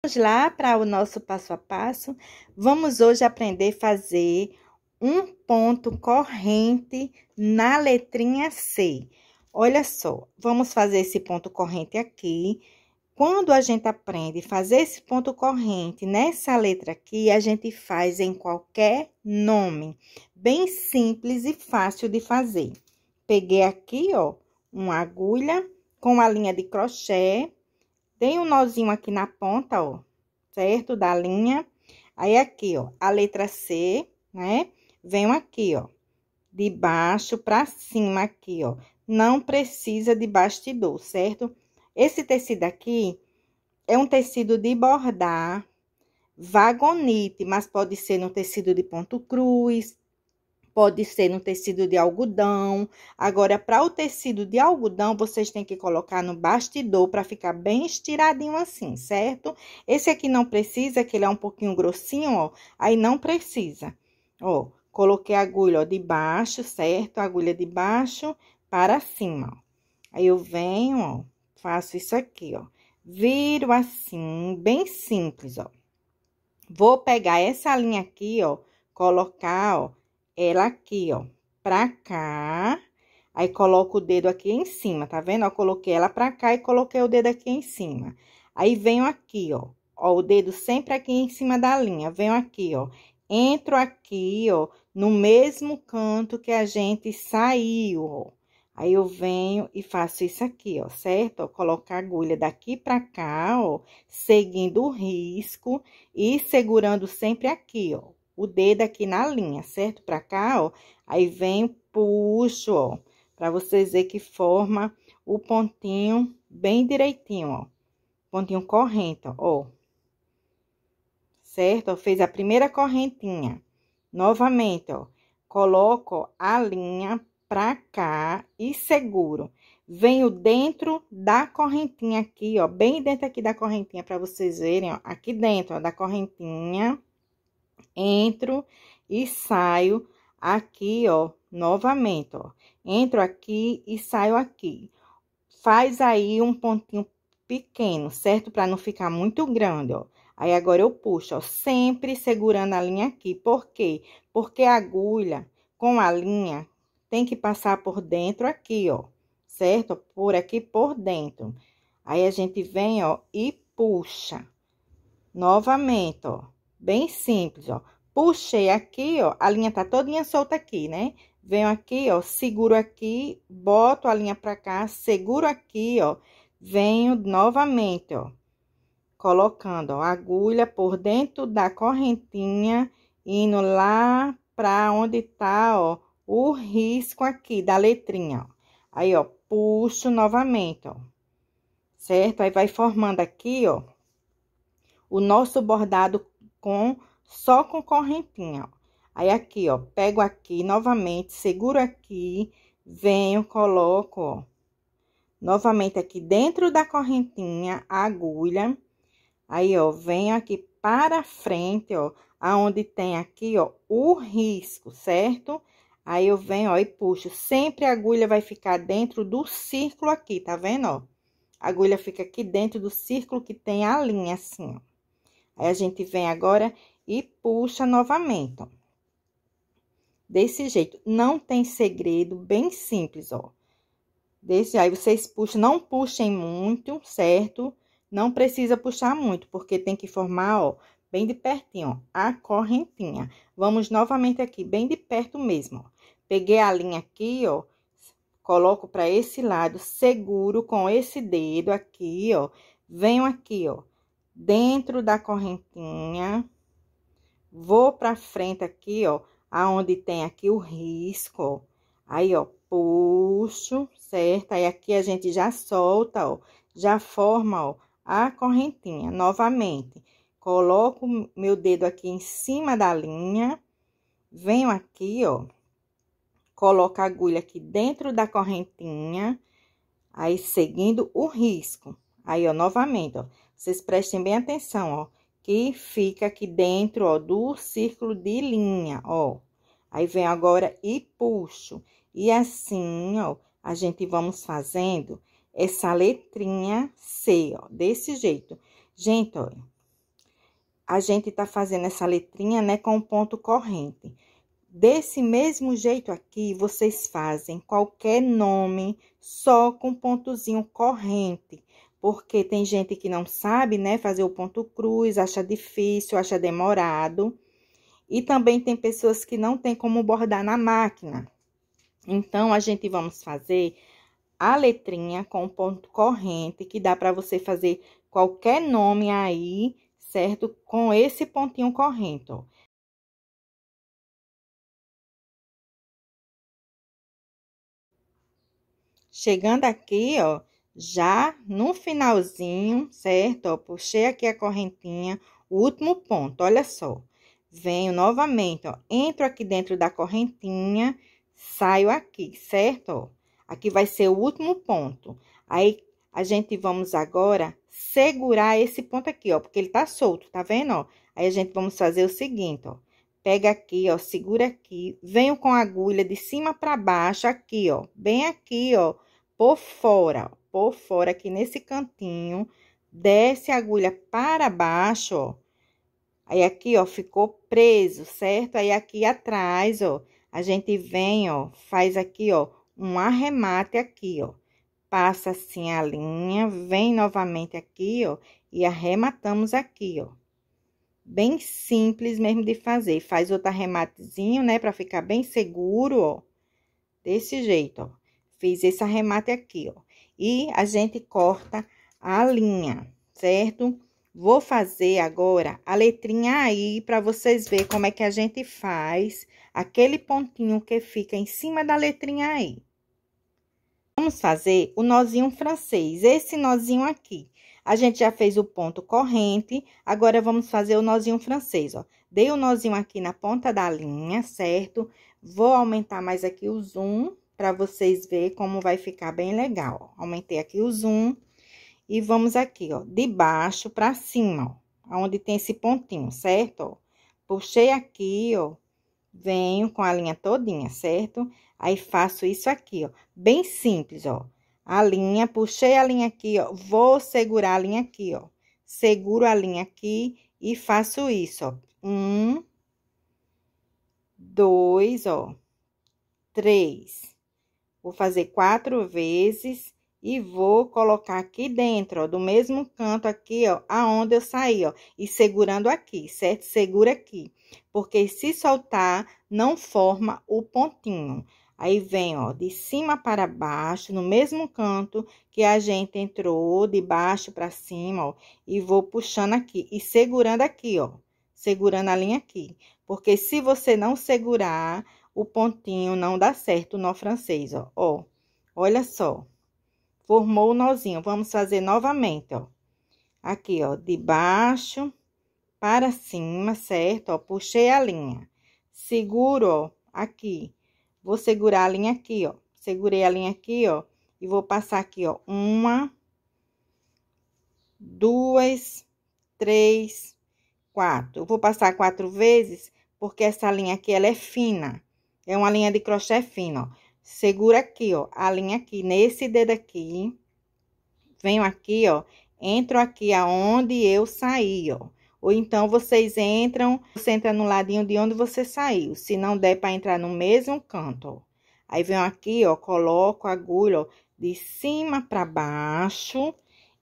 Vamos lá para o nosso passo a passo. Vamos hoje aprender a fazer um ponto corrente na letrinha C. Olha só, vamos fazer esse ponto corrente aqui. Quando a gente aprende a fazer esse ponto corrente nessa letra aqui, a gente faz em qualquer nome. Bem simples e fácil de fazer. Peguei aqui, ó, uma agulha com a linha de crochê tem um nozinho aqui na ponta, ó, certo? Da linha. Aí, aqui, ó, a letra C, né? Venho aqui, ó, de baixo pra cima aqui, ó. Não precisa de bastidor, certo? Esse tecido aqui é um tecido de bordar vagonite, mas pode ser no tecido de ponto cruz, pode ser no tecido de algodão. Agora, para o tecido de algodão, vocês têm que colocar no bastidor para ficar bem estiradinho assim, certo? Esse aqui não precisa, que ele é um pouquinho grossinho, ó, aí não precisa. Ó, coloquei a agulha ó, de baixo, certo? A agulha de baixo para cima, ó. Aí eu venho, ó, faço isso aqui, ó. Viro assim, bem simples, ó. Vou pegar essa linha aqui, ó, colocar, ó, ela aqui, ó, pra cá. Aí, coloco o dedo aqui em cima, tá vendo? coloquei ela pra cá e coloquei o dedo aqui em cima. Aí, venho aqui, ó. Ó, o dedo sempre aqui em cima da linha. Venho aqui, ó. Entro aqui, ó, no mesmo canto que a gente saiu, ó. Aí, eu venho e faço isso aqui, ó, certo? Ó, coloco a agulha daqui pra cá, ó, seguindo o risco e segurando sempre aqui, ó o dedo aqui na linha, certo? Pra cá, ó. Aí venho, puxo, ó. Pra vocês verem que forma o pontinho bem direitinho, ó. Pontinho corrente, ó. Certo? fez a primeira correntinha. Novamente, ó. Coloco a linha pra cá e seguro. Venho dentro da correntinha aqui, ó. Bem dentro aqui da correntinha pra vocês verem, ó. Aqui dentro, ó, da correntinha entro e saio aqui, ó, novamente, ó. Entro aqui e saio aqui. Faz aí um pontinho pequeno, certo? Para não ficar muito grande, ó. Aí agora eu puxo, ó, sempre segurando a linha aqui. Por quê? Porque a agulha com a linha tem que passar por dentro aqui, ó, certo? Por aqui por dentro. Aí a gente vem, ó, e puxa. Novamente, ó. Bem simples, ó. Puxei aqui, ó, a linha tá todinha solta aqui, né? Venho aqui, ó, seguro aqui, boto a linha pra cá, seguro aqui, ó. Venho novamente, ó, colocando, ó, agulha por dentro da correntinha, indo lá pra onde tá, ó, o risco aqui da letrinha, ó. Aí, ó, puxo novamente, ó. Certo? Aí vai formando aqui, ó, o nosso bordado com só com correntinha. Ó. Aí aqui, ó, pego aqui novamente, seguro aqui, venho, coloco, ó, novamente aqui dentro da correntinha a agulha. Aí, ó, venho aqui para frente, ó, aonde tem aqui, ó, o risco, certo? Aí eu venho, ó, e puxo. Sempre a agulha vai ficar dentro do círculo aqui, tá vendo, ó? A agulha fica aqui dentro do círculo que tem a linha, assim, ó. Aí, a gente vem agora e puxa novamente, ó. Desse jeito, não tem segredo, bem simples, ó. Desse aí, vocês puxam, não puxem muito, certo? Não precisa puxar muito, porque tem que formar, ó, bem de pertinho, ó, a correntinha. Vamos novamente aqui, bem de perto mesmo, ó. Peguei a linha aqui, ó, coloco para esse lado, seguro com esse dedo aqui, ó. Venho aqui, ó, dentro da correntinha, vou pra frente aqui, ó, aonde tem aqui o risco, ó. Aí, ó, puxo, certo? Aí aqui a gente já solta, ó, já forma, ó, a correntinha. Novamente, coloco meu dedo aqui em cima da linha, venho aqui, ó, coloco a agulha aqui dentro da correntinha, aí seguindo o risco. Aí, ó, novamente, ó, vocês prestem bem atenção, ó. Que fica aqui dentro, ó, do círculo de linha, ó. Aí vem agora e puxo. E assim, ó, a gente vamos fazendo essa letrinha C, ó, desse jeito. Gente, ó. a gente tá fazendo essa letrinha, né, com ponto corrente. Desse mesmo jeito aqui, vocês fazem qualquer nome só com pontozinho corrente porque tem gente que não sabe, né, fazer o ponto cruz, acha difícil, acha demorado. E também tem pessoas que não tem como bordar na máquina. Então, a gente vamos fazer a letrinha com ponto corrente, que dá para você fazer qualquer nome aí, certo? Com esse pontinho corrente, ó. Chegando aqui, ó, já no finalzinho, certo? Ó, puxei aqui a correntinha, o último ponto, olha só. Venho novamente, ó, entro aqui dentro da correntinha, saio aqui, certo? Ó, aqui vai ser o último ponto. Aí, a gente vamos agora segurar esse ponto aqui, ó, porque ele tá solto, tá vendo, ó? Aí, a gente vamos fazer o seguinte, ó. Pega aqui, ó, segura aqui, venho com a agulha de cima para baixo aqui, ó, bem aqui, ó por fora, ó, por fora aqui nesse cantinho, desce a agulha para baixo, ó. Aí aqui, ó, ficou preso, certo? Aí aqui atrás, ó, a gente vem, ó, faz aqui, ó, um arremate aqui, ó. Passa assim a linha, vem novamente aqui, ó, e arrematamos aqui, ó. Bem simples mesmo de fazer. Faz outro arrematezinho, né, pra ficar bem seguro, ó. Desse jeito, ó. Fiz esse arremate aqui, ó. E a gente corta a linha, certo? Vou fazer agora a letrinha aí para vocês verem como é que a gente faz aquele pontinho que fica em cima da letrinha aí. Vamos fazer o nozinho francês, esse nozinho aqui. A gente já fez o ponto corrente, agora vamos fazer o nozinho francês, ó. Dei o nozinho aqui na ponta da linha, certo? Vou aumentar mais aqui o zoom para vocês verem como vai ficar bem legal. Aumentei aqui o zoom e vamos aqui, ó, de baixo para cima, ó, onde tem esse pontinho, certo? Ó, puxei aqui, ó, venho com a linha todinha, certo? Aí faço isso aqui, ó, bem simples, ó. A linha, puxei a linha aqui, ó, vou segurar a linha aqui, ó. Seguro a linha aqui e faço isso, ó. Um, dois, ó, três Vou fazer quatro vezes e vou colocar aqui dentro, ó, do mesmo canto aqui, ó, aonde eu saí, ó, e segurando aqui, certo? Segura aqui, porque se soltar, não forma o pontinho. Aí vem, ó, de cima para baixo, no mesmo canto que a gente entrou, de baixo para cima, ó, e vou puxando aqui e segurando aqui, ó, segurando a linha aqui. Porque se você não segurar, o pontinho não dá certo no francês, ó. ó. Olha só. Formou o nozinho. Vamos fazer novamente, ó. Aqui, ó, de baixo para cima, certo? Ó, puxei a linha. Seguro, ó, aqui. Vou segurar a linha aqui, ó. Segurei a linha aqui, ó. E vou passar aqui, ó. Uma, duas, três, quatro. Eu vou passar quatro vezes, porque essa linha aqui, ela é fina. É uma linha de crochê fino, ó. Segura aqui, ó, a linha aqui, nesse dedo aqui. Venho aqui, ó, entro aqui aonde eu saí, ó. Ou então, vocês entram, você entra no ladinho de onde você saiu. Se não der para entrar no mesmo canto, ó. Aí, venho aqui, ó, coloco a agulha, ó, de cima para baixo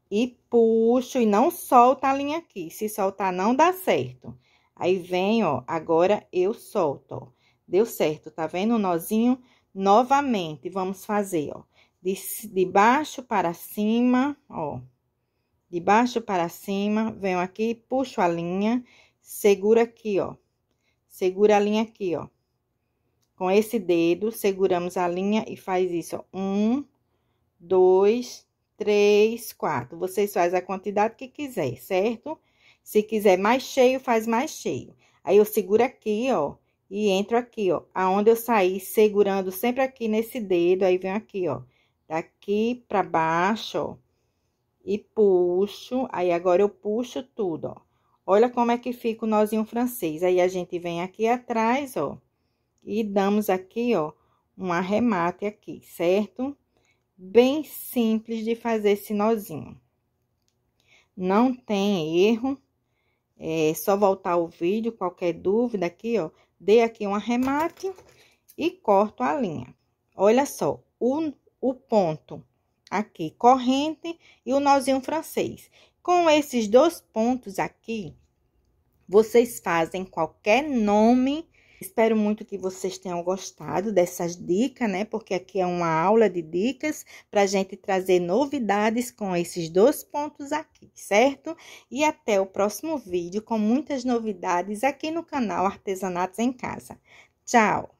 e puxo e não solta a linha aqui. Se soltar, não dá certo. Aí, vem, ó, agora eu solto, ó. Deu certo, tá vendo o nozinho? Novamente, vamos fazer, ó. De, de baixo para cima, ó. De baixo para cima, venho aqui, puxo a linha, seguro aqui, ó. Segura a linha aqui, ó. Com esse dedo, seguramos a linha e faz isso, ó. Um, dois, três, quatro. Vocês fazem a quantidade que quiser, certo? Se quiser mais cheio, faz mais cheio. Aí, eu seguro aqui, ó e entro aqui, ó, aonde eu saí segurando sempre aqui nesse dedo, aí vem aqui, ó, daqui pra baixo, ó, e puxo, aí agora eu puxo tudo, ó. Olha como é que fica o nozinho francês. Aí, a gente vem aqui atrás, ó, e damos aqui, ó, um arremate aqui, certo? Bem simples de fazer esse nozinho. Não tem erro. É só voltar o vídeo, qualquer dúvida aqui, ó dei aqui um arremate e corto a linha. Olha só, o, o ponto aqui corrente e o nozinho francês. Com esses dois pontos aqui, vocês fazem qualquer nome Espero muito que vocês tenham gostado dessas dicas, né? Porque aqui é uma aula de dicas para a gente trazer novidades com esses dois pontos aqui, certo? E até o próximo vídeo com muitas novidades aqui no canal Artesanatos em Casa. Tchau!